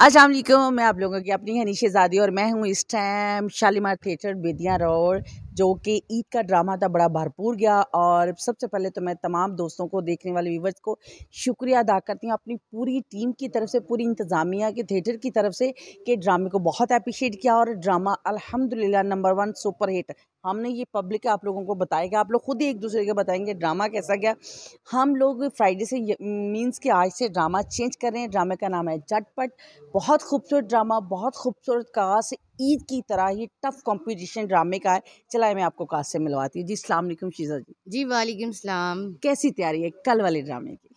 वालेकुम मैं आप लोगों की अपनी हनी शहजादी और मैं हूँ इस time Shalimar theatre Bedia road जो कि ईद का ड्रामा था बड़ा भरपूर गया और सबसे पहले तो मैं तमाम दोस्तों को देखने वाले व्यूवर्स को शुक्रिया अदा करती हूँ अपनी पूरी टीम की तरफ से पूरी इंतज़ामिया के थिएटर की तरफ से कि ड्रामे को बहुत अप्रिशिएट किया और ड्रामा अलहमदिल्ला नंबर वन सुपर हिट हमने ये पब्लिक आप लोगों को बताया कि आप लोग खुद ही एक दूसरे के बताएंगे ड्रामा कैसा गया हम लोग फ्राइडे से मींस कि आज से ड्रामा चेंज कर रहे हैं ड्रामे का नाम है झटपट बहुत खूबसूरत ड्रामा बहुत खूबसूरत काश ईद की तरह ही टफ कंपटीशन ड्रामे का है चलाए मैं आपको कहा से मिलवाती हूँ जी अलैक्म शीजा जी जी वालेकुम सलाम कैसी तैयारी है कल वाले ड्रामे की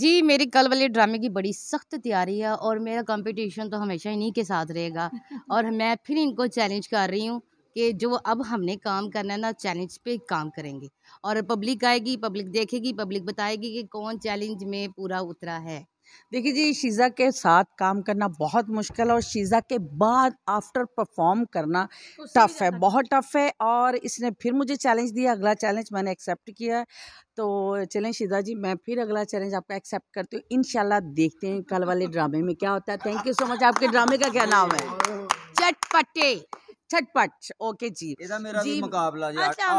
जी मेरी कल वाले ड्रामे की बड़ी सख्त तैयारी है और मेरा कंपटीशन तो हमेशा इन्हीं के साथ रहेगा और मैं फिर इनको चैलेंज कर रही हूँ कि जो अब हमने काम करना है ना चैलेंज पे काम करेंगे और पब्लिक आएगी पब्लिक देखेगी पब्लिक बताएगी कि कौन चैलेंज में पूरा उतरा है देखिए जी शीज़ा के साथ काम करना बहुत मुश्किल है और शीज़ा के बाद आफ्टर परफॉर्म करना टफ है बहुत टफ है और इसने फिर मुझे चैलेंज दिया अगला चैलेंज मैंने एक्सेप्ट किया है तो चलें शीज़ा जी मैं फिर अगला चैलेंज आपका एक्सेप्ट करती हूँ इन देखते हैं कल वाले ड्रामे में क्या होता है थैंक यू सो मच आपके ड्रामे का क्या नाम है चटपटे झटपट ओके जी हाँ,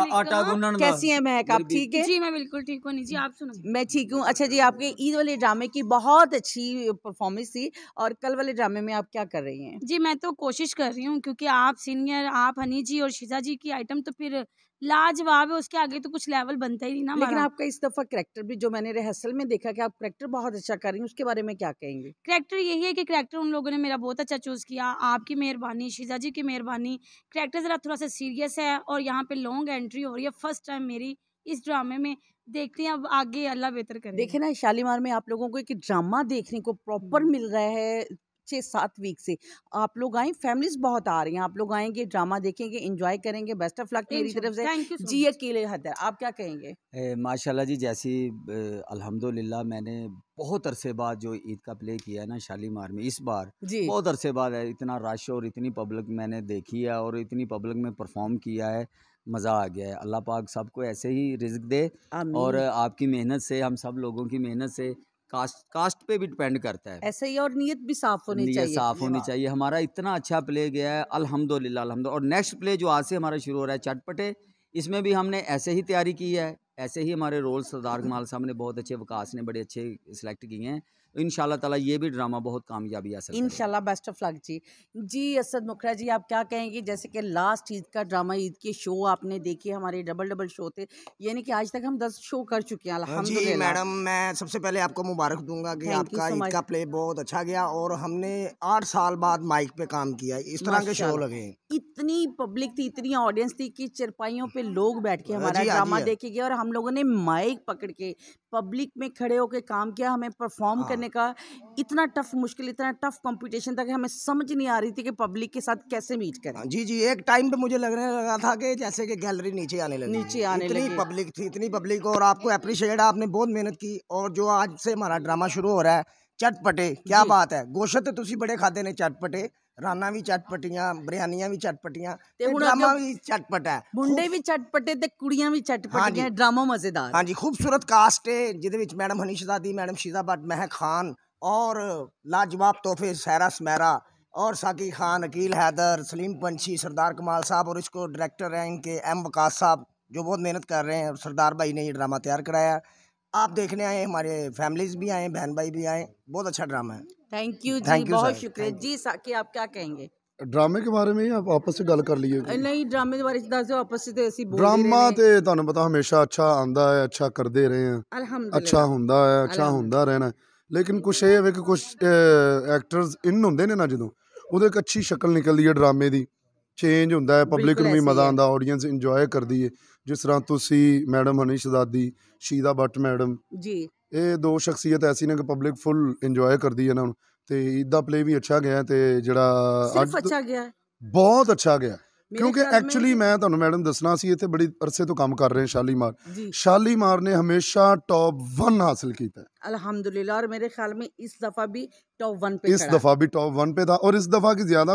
कैसी है आप ठीक है जी मैं बिल्कुल ठीक हूँ जी आप सुनो मैं ठीक हूँ अच्छा जी आपके ईद वाले ड्रामे की बहुत अच्छी परफॉर्मेंस थी और कल वाले ड्रामे में आप क्या कर रही हैं जी मैं तो कोशिश कर रही हूँ क्योंकि आप सीनियर आप हनी जी और शीजा जी की आइटम तो फिर लाजवाब है उसके आगे तो कुछ लेवल बनता ही नहीं ना लेकिन आपका इस दफा करेक्टर भी जो मैंने रिहर्सल में देखा कि आप करेक्टर बहुत अच्छा कर रही हैं उसके बारे में क्या कहेंगे करेक्टर यही है कि करेक्टर उन लोगों ने मेरा बहुत अच्छा चूज किया आपकी मेहरबानी शीजा जी की मेहरबानी करेक्टर जरा थोड़ा सा सीरियस है और यहाँ पे लॉन्ग एंट्री हो रही है फर्स्ट टाइम मेरी इस ड्रामे में देखते हैं अब आगे अल्लाह बेहतर करे देखे ना शालीमार में आप लोगों को एक ड्रामा देखने को प्रॉपर हम्म। मिल रहा है छः सात वीक से आप लोग आए फैमिलीज बहुत आ रही हैं आप लोग आएंगे ड्रामा देखेंगे इंजॉय करेंगे बेस्ट ऑफ लक मेरी तरफ से जी अकेले हदर आप क्या कहेंगे माशाल्लाह जी जैसी अल्हम्दुलिल्लाह मैंने बहुत अरसे बाद जो ईद का प्ले किया है ना शालीमार में इस बार बहुत अरसे बाद है इतना रश और इतनी पब्लिक मैंने देखी है और इतनी पब्लिक में परफॉर्म किया है मज़ा आ गया है अल्लाह पाक सबको ऐसे ही रिज्क दे और आपकी मेहनत से हम सब लोगों की मेहनत से कास्ट कास्ट पे भी डिपेंड करता है ऐसे ही और नीयत भी साफ होनी नीयत चाहिए साफ होनी चाहिए हमारा इतना अच्छा प्ले गया है अल्हम्दुलिल्लाह अल्हम्दुलिल्लाह और नेक्स्ट प्ले जो आज से हमारा शुरू हो रहा है चटपटे इसमें भी हमने ऐसे ही तैयारी की है ऐसे ही हमारे रोल सरदार कमाल साहब ने बहुत अच्छे वकास ने बड़े अच्छे सेलेक्ट किए हैं इन ताला ये भी ड्रामा बहुत कामयाबी है इनशाला बेस्ट ऑफ लक जी जी असद मुखरा जी आप क्या कहेंगे जैसे कि लास्ट ईद का ड्रामा ईद के शो आपने देखे हमारे डबल डबल शो थे यानी कि आज तक हम दस शो कर चुके हैं हाँ जी मैडम मैं सबसे पहले आपको मुबारक दूंगा कि आपका ईद का प्ले बहुत अच्छा गया और हमने आठ साल बाद माइक पे काम किया इस तरह के शो लगे इतनी पब्लिक थी इतनी ऑडियंस थी कि चिरपाइयों पे लोग बैठ के हाँ हमारा हाँ ड्रामा देखे गए और हम लोगों ने माइक पकड़ के पब्लिक में खड़े होकर काम किया हमें परफॉर्म करने करने का इतना टफ मुश्किल इतना टफ कंपटीशन था कि हमें समझ नहीं आ रही थी कि पब्लिक के साथ कैसे मीट करें हाँ, जी जी एक टाइम पे मुझे लगने लगा था कि जैसे कि गैलरी नीचे आने लगी नीचे आने इतनी लगी पब्लिक थी इतनी पब्लिक और आपको अप्रिशिएट आपने बहुत मेहनत की और जो आज से हमारा ड्रामा शुरू हो रहा है चटपटे क्या बात है गोश्त तो बड़े खाते ने चटपटे ਰਾਨਾ ਵੀ ਚਟਪਟੀਆਂ ਬਰੀਆਨੀਆਂ ਵੀ ਚਟਪਟੀਆਂ ਤੇ ਹੁਣ ਡਰਾਮਾ ਵੀ ਚਟਪਟ ਮੁੰਡੇ ਵੀ ਚਟਪਟੇ ਤੇ ਕੁੜੀਆਂ ਵੀ ਚਟਪਟੀਆਂ ਡਰਾਮਾ ਮਜ਼ੇਦਾਰ ਹਾਂਜੀ ਖੂਬਸੂਰਤ ਕਾਸਟ ਹੈ ਜਿਹਦੇ ਵਿੱਚ ਮੈਡਮ ਹਨੀਸ਼ਦਾਦੀ ਮੈਡਮ ਸ਼ੀਜ਼ਾਬਾਦ ਮਹਿ ਖਾਨ और लाजवाब तोहफे सहरा समैरा और साकी खान अकील हैदर सलीम पंछी सरदार कमाल साहब और इसको डायरेक्टर हैं इनके एम वकास साहब जो बहुत मेहनत कर रहे हैं सरदार भाई ने ये ड्रामा तैयार कराया आप देखने आए हमारे फैमिलीज भी आए बहन भाई भी आए बहुत अच्छा ड्रामा है थैंक यू जी बहुत शुक्रिया जी साकी आप क्या कहेंगे ਡਰਾਮੇ ਦੇ ਬਾਰੇ ਵਿੱਚ ਆਪ ਆਪਸ ਵਿੱਚ ਗੱਲ ਕਰ ਲਈਏ ਨਹੀਂ ਡਰਾਮੇ ਦੇ ਬਾਰੇ ਚ ਦੱਸੋ ਆਪਸ ਵਿੱਚ ਤੇ ਅਸੀਂ ਬੋਲ ਡਰਾਮਾ ਤੇ ਤੁਹਾਨੂੰ ਪਤਾ ਹਮੇਸ਼ਾ ਅੱਛਾ ਆਂਦਾ ਹੈ ਅੱਛਾ ਕਰਦੇ ਰਹੇ ਆ ਅੱਛਾ ਹੁੰਦਾ ਹੈ ਅੱਛਾ ਹੁੰਦਾ ਰਹਿਣਾ ਲੇਕਿਨ ਕੁਛ ਇਹ ਹੈ ਕਿ ਕੁਛ ਐਕਟਰਸ ਇਨ ਹੁੰਦੇ ਨੇ ਨਾ ਜਦੋਂ ਉਹਦੇ ਇੱਕ ਅੱਛੀ ਸ਼ਕਲ ਨਿਕਲਦੀ ਹੈ ਡਰਾਮੇ ਦੀ ਚੇਂਜ ਹੁੰਦਾ ਹੈ ਪਬਲਿਕ ਨੂੰ ਵੀ ਮਜ਼ਾ ਆਉਂਦਾ ਆਡੀਅנס ਇੰਜੋਏ ਕਰਦੀ ਹੈ ਜਿਸ ਤਰ੍ਹਾਂ ਤੁਸੀਂ ਮੈਡਮ ਹਨੀ ਸ਼ਦਾਦੀ ਸ਼ੀਦਾ ਬੱਟ ਮੈਡਮ ਜੀ ਇਹ ਦੋ ਸ਼ਖਸੀਅਤ ਐਸੀ ਨੇ ਕਿ ਪਬਲਿਕ ਫੁੱਲ ਇੰਜੋਏ ਕਰਦੀ ਹੈ ਨਾ ਤੇ ਇਦਾਂ ਪਲੇ ਵੀ ਅੱਛਾ ਗਿਆ ਤੇ ਜਿਹੜਾ ਅੱਛਾ ਗਿਆ ਬਹੁਤ ਅੱਛਾ ਗਿਆ ਕਿਉਂਕਿ ਐਕਚੁਅਲੀ ਮੈਂ ਤੁਹਾਨੂੰ ਮੈਡਮ ਦੱਸਣਾ ਸੀ ਇੱਥੇ ਬੜੀ ਅਰਸੇ ਤੋਂ ਕੰਮ ਕਰ ਰਹੇ ਸ਼ਾਲੀਮਾਰ ਸ਼ਾਲੀਮਾਰ ਨੇ ਹਮੇਸ਼ਾ ਟੌਪ 1 ਹਾਸਲ ਕੀਤਾ टॉप वन पे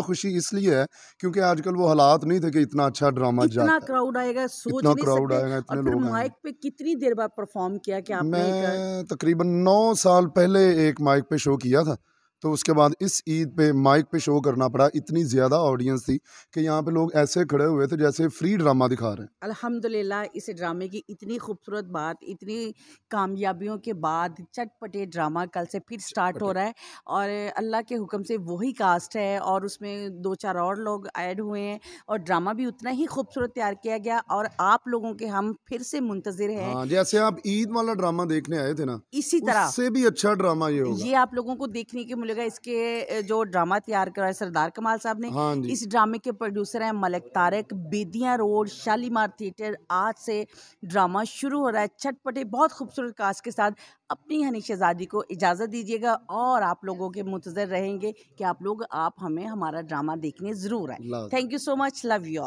खुशी इसलिए आजकल वो हालात नहीं थे कितनी देर बाद किया नौ साल पहले एक माइक पे शो किया था तो उसके बाद इस ईद पे माइक पे शो करना पड़ा इतनी ज़्यादा ऑडियंस थी कि यहाँ पे लोग ऐसे खड़े हुए थे जैसे फ्री ड्रामा दिखा रहे हैं अल्हम्दुलिल्लाह इस ड्रामे की इतनी खूबसूरत बात इतनी कामयाबियों के बाद चटपटे ड्रामा कल से फिर स्टार्ट हो रहा है और अल्लाह के हुक्म से वही कास्ट है और उसमें दो चार और लोग ऐड हुए हैं और ड्रामा भी उतना ही खूबसूरत तैयार किया गया और आप लोगों के हम फिर से मुंतजर हैं हाँ, जैसे आप ईद वाला ड्रामा देखने आए थे ना इसी तरह से भी अच्छा ड्रामा ये ये आप लोगों को देखने के मिलेगा इसके जो ड्रामा तैयार करा है सरदार कमाल साहब ने हाँ इस ड्रामे के प्रोड्यूसर हैं मलक तारक बेदिया रोड शालीमार थिएटर आज से ड्रामा शुरू हो रहा है छटपटे बहुत खूबसूरत कास्ट के साथ अपनी हनी शहजादी को इजाज़त दीजिएगा और आप लोगों के मुंतज़र रहेंगे कि आप लोग आप हमें हमारा ड्रामा देखने ज़रूर आए thank you so much love you